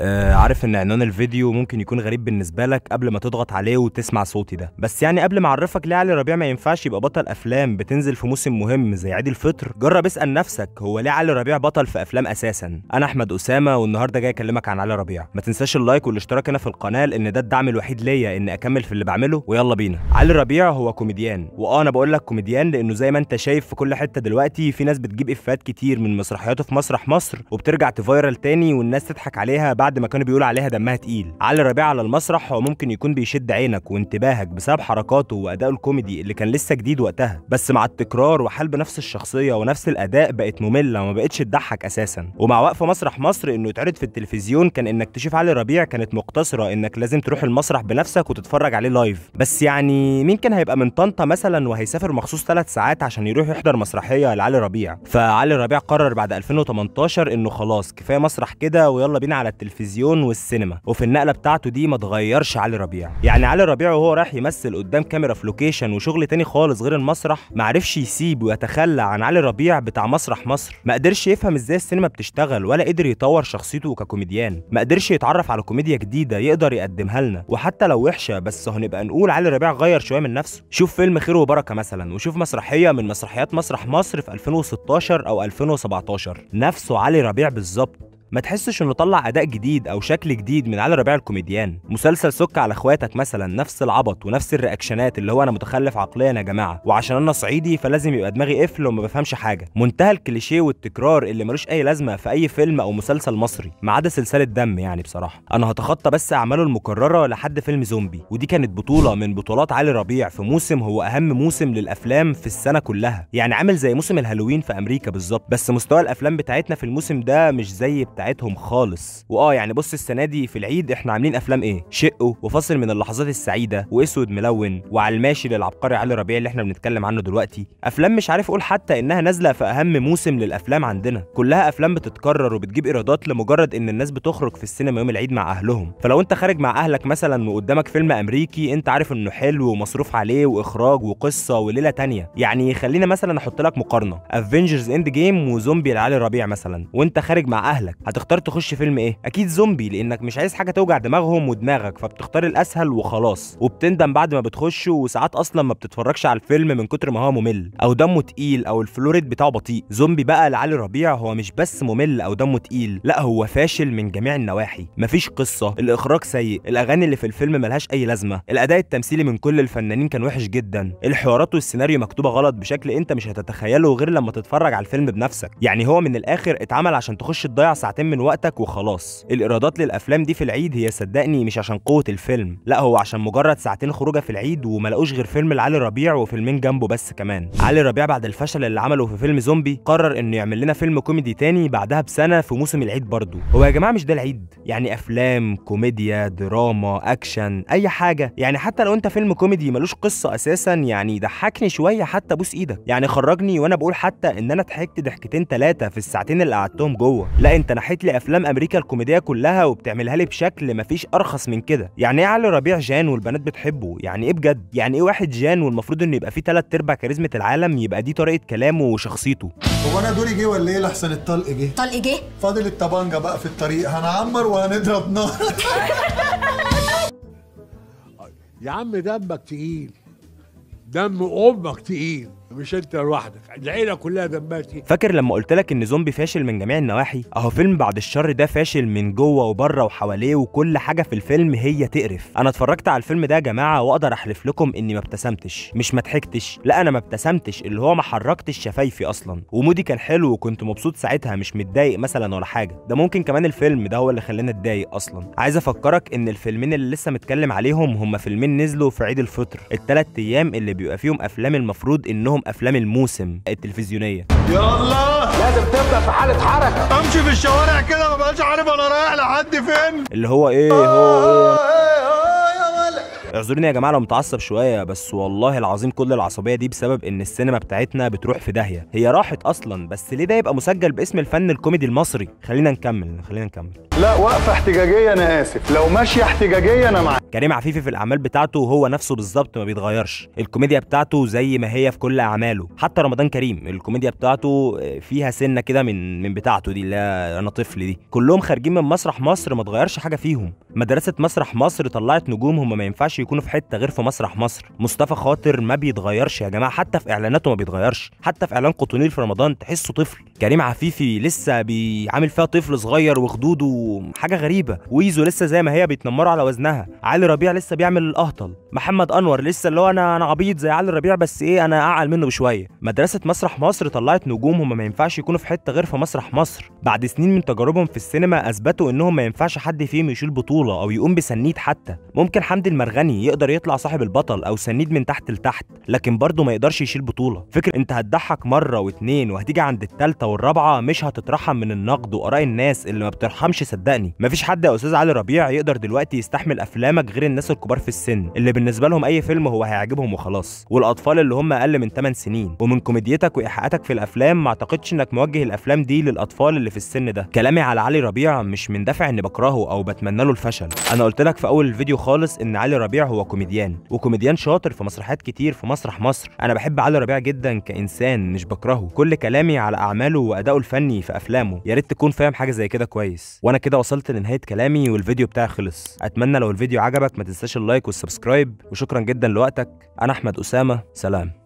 آه عارف ان عنوان الفيديو ممكن يكون غريب بالنسبه لك قبل ما تضغط عليه وتسمع صوتي ده بس يعني قبل ما اعرفك ليه علي ربيع ما ينفعش يبقى بطل افلام بتنزل في موسم مهم زي عيد الفطر جرب اسال نفسك هو ليه علي ربيع بطل في افلام اساسا انا احمد اسامه والنهارده جاي اكلمك عن علي ربيع ما تنساش اللايك والاشتراك هنا في القناه لان ده الدعم الوحيد ليا ان اكمل في اللي بعمله ويلا بينا علي ربيع هو كوميديان واه انا بقول لك كوميديان لانه زي ما انت شايف في كل حته دلوقتي في ناس بتجيب افات كتير من مسرحياته في مسرح مصر وبترجع تفايرل تاني والناس تضحك عليها بعد ما كانوا بيقولوا عليها دمها تقيل علي ربيع على المسرح هو ممكن يكون بيشد عينك وانتباهك بسبب حركاته وادائه الكوميدي اللي كان لسه جديد وقتها بس مع التكرار وحلب نفس الشخصيه ونفس الاداء بقت ممله وما بقتش تضحك اساسا ومع وقف مسرح مصر انه يتعرض في التلفزيون كان انك تشوف علي ربيع كانت مقتصره انك لازم تروح المسرح بنفسك وتتفرج عليه لايف بس يعني مين كان هيبقى من طنطا مثلا وهيسافر مخصوص ثلاث ساعات عشان يروح يحضر مسرحيه لعلي ربيع فعلي ربيع قرر بعد 2018 انه خلاص كفايه مسرح كده ويلا بينا على التلفزيون التلفزيون والسينما وفي النقله بتاعته دي ما اتغيرش علي ربيع يعني علي ربيع وهو رايح يمثل قدام كاميرا في لوكيشن وشغل تاني خالص غير المسرح ما عرفش يسيب ويتخلى عن علي ربيع بتاع مسرح مصر ما قدرش يفهم ازاي السينما بتشتغل ولا قدر يطور شخصيته ككوميديان ما قدرش يتعرف على كوميديا جديده يقدر يقدمها لنا وحتى لو وحشه بس هنبقى نقول علي ربيع غير شويه من نفسه شوف فيلم خير وبركه مثلا وشوف مسرحيه من مسرحيات مسرح مصر في 2016 او 2017 نفسه علي ربيع بالظبط ما تحسش انه طلع اداء جديد او شكل جديد من علي ربيع الكوميديان مسلسل سك على اخواتك مثلا نفس العبط ونفس الرياكشنات اللي هو انا متخلف عقليا يا جماعه وعشان انا صعيدي فلازم يبقى دماغي قفل وما بفهمش حاجه منتهى الكليشيه والتكرار اللي ملوش اي لازمه في اي فيلم او مسلسل مصري ما عدا سلسله دم يعني بصراحه انا هتخطى بس اعماله المكرره لحد فيلم زومبي ودي كانت بطوله من بطولات علي ربيع في موسم هو اهم موسم للافلام في السنه كلها يعني عامل زي موسم الهالوين في امريكا بالظبط بس مستوى الافلام بتاعتنا في الموسم ده مش زي بتاع بتاعتهم خالص واه يعني بص السنه دي في العيد احنا عاملين افلام ايه شقه وفاصل من اللحظات السعيده واسود ملون وعلى الماشي للعبقري علي ربيع اللي احنا بنتكلم عنه دلوقتي افلام مش عارف اقول حتى انها نازله في اهم موسم للافلام عندنا كلها افلام بتتكرر وبتجيب ايرادات لمجرد ان الناس بتخرج في السينما يوم العيد مع اهلهم فلو انت خارج مع اهلك مثلا وقدامك فيلم امريكي انت عارف انه حلو ومصروف عليه واخراج وقصه وليله تانية يعني خلينا مثلا احط لك مقارنه افنجرز اند جيم وزومبي لعلي ربيع مثلا وانت خارج مع اهلك هتختار تخش فيلم ايه اكيد زومبي لانك مش عايز حاجه توجع دماغهم ودماغك فبتختار الاسهل وخلاص وبتندم بعد ما بتخش وساعات اصلا ما بتتفرجش على الفيلم من كتر ما هو ممل او دمه تقيل او الفلوريد بتاعه بطيء زومبي بقى لعلي ربيع هو مش بس ممل او دمه تقيل لا هو فاشل من جميع النواحي مفيش قصه الاخراج سيء الاغاني اللي في الفيلم ملهاش اي لازمه الاداء التمثيلي من كل الفنانين كان وحش جدا الحوارات والسيناريو مكتوبه غلط بشكل انت مش هتتخيله غير لما تتفرج على الفيلم بنفسك يعني هو من الاخر اتعمل عشان تخش تضيع ساعتين ساعتين من وقتك وخلاص الايرادات للافلام دي في العيد هي صدقني مش عشان قوه الفيلم لا هو عشان مجرد ساعتين خروجه في العيد وما لقوش غير فيلم لعلي ربيع وفيلمين جنبه بس كمان علي ربيع بعد الفشل اللي عمله في فيلم زومبي قرر انه يعمل لنا فيلم كوميدي تاني بعدها بسنه في موسم العيد برضه هو يا جماعه مش ده العيد يعني افلام كوميديا دراما اكشن اي حاجه يعني حتى لو انت فيلم كوميدي ملوش قصه اساسا يعني ضحكني شويه حتى بوس ايدك يعني خرجني وانا بقول حتى ان انا ضحكت ضحكتين ثلاثه في الساعتين اللي قعدتهم جوه لا انت نحيت شرحت لي افلام امريكا الكوميديه كلها وبتعملها لي بشكل مفيش ارخص من كده يعني ايه علي ربيع جان والبنات بتحبه يعني ايه بجد يعني ايه واحد جان والمفروض انه يبقى فيه ثلاث ارباع كاريزما العالم يبقى دي طريقه كلامه وشخصيته هو انا دوري جه ولا ايه لحسن الطلق جه طلق جه فاضل الطبانجه بقى في الطريق هنعمر وهنضرب نار يا عم دمك تقيل دم امك تقيل مش انت لوحدك العيله كلها دماتي فاكر لما قلت لك ان زومبي فاشل من جميع النواحي اهو فيلم بعد الشر ده فاشل من جوه وبره وحواليه وكل حاجه في الفيلم هي تقرف انا اتفرجت على الفيلم ده يا جماعه واقدر احلف لكم اني ما ابتسمتش مش ما ضحكتش لا انا ما ابتسمتش اللي هو ما حركتش شفايفي اصلا ومودي كان حلو وكنت مبسوط ساعتها مش متضايق مثلا ولا حاجه ده ممكن كمان الفيلم ده هو اللي خلاني اتضايق اصلا عايز افكرك ان الفيلمين اللي لسه متكلم عليهم هما فيلمين نزلوا في عيد الفطر الثلاث ايام اللي بيبقى فيهم افلام المفروض انهم منهم افلام الموسم التلفزيونيه يلا لازم تبدا في حاله حركه امشي في الشوارع كده ما بقاش عارف انا رايح لحد فين اللي هو ايه هو ايه اعذروني يا جماعه لو متعصب شويه بس والله العظيم كل العصبيه دي بسبب ان السينما بتاعتنا بتروح في داهيه هي راحت اصلا بس ليه ده يبقى مسجل باسم الفن الكوميدي المصري خلينا نكمل خلينا نكمل لا واقفه احتجاجيه انا اسف لو ماشيه احتجاجيه انا معاك كريم عفيفي في الاعمال بتاعته هو نفسه بالظبط ما بيتغيرش الكوميديا بتاعته زي ما هي في كل اعماله حتى رمضان كريم الكوميديا بتاعته فيها سنه كده من من بتاعته دي اللي انا طفل دي كلهم خارجين من مسرح مصر ما اتغيرش حاجه فيهم مدرسه مسرح مصر طلعت نجوم هم ما ينفعش يكونوا في حته غير في مسرح مصر مصطفى خاطر ما بيتغيرش يا جماعه حتى في اعلاناته ما بيتغيرش حتى في اعلان قطونيل في رمضان تحسه طفل كريم عفيفي لسه بيعامل فيها طفل صغير وخدوده حاجه غريبه ويزو لسه زي ما هي بيتنمروا على وزنها علي ربيع لسه بيعمل الاهطل محمد انور لسه اللي هو انا انا عبيط زي علي ربيع بس ايه انا اعقل منه بشويه مدرسه مسرح مصر طلعت نجوم هم ما ينفعش يكونوا في حته غير في مسرح مصر بعد سنين من تجاربهم في السينما اثبتوا انهم ما ينفعش حد فيهم يشيل بطوله او يقوم بسنيد حتى ممكن حمدي المرغني تاني يقدر يطلع صاحب البطل او سنيد من تحت لتحت لكن برضه ما يقدرش يشيل بطوله فكره انت هتضحك مره واتنين وهتيجي عند التالتة والرابعه مش هتترحم من النقد واراء الناس اللي ما بترحمش صدقني مفيش حد يا استاذ علي ربيع يقدر دلوقتي يستحمل افلامك غير الناس الكبار في السن اللي بالنسبه لهم اي فيلم هو هيعجبهم وخلاص والاطفال اللي هم اقل من 8 سنين ومن كوميديتك وايحاءاتك في الافلام ما اعتقدش انك موجه الافلام دي للاطفال اللي في السن ده كلامي على علي ربيع مش من دافع اني بكرهه او بتمنى له الفشل انا قلت لك في اول الفيديو خالص ان علي ربيع هو كوميديان وكوميديان شاطر في مسرحيات كتير في مسرح مصر انا بحب علي ربيع جدا كانسان مش بكرهه كل كلامي على اعماله وادائه الفني في افلامه يا ريت تكون فاهم حاجه زي كده كويس وانا كده وصلت لنهايه كلامي والفيديو بتاعي خلص اتمنى لو الفيديو عجبك ما تنساش اللايك والسبسكرايب وشكرا جدا لوقتك انا احمد اسامه سلام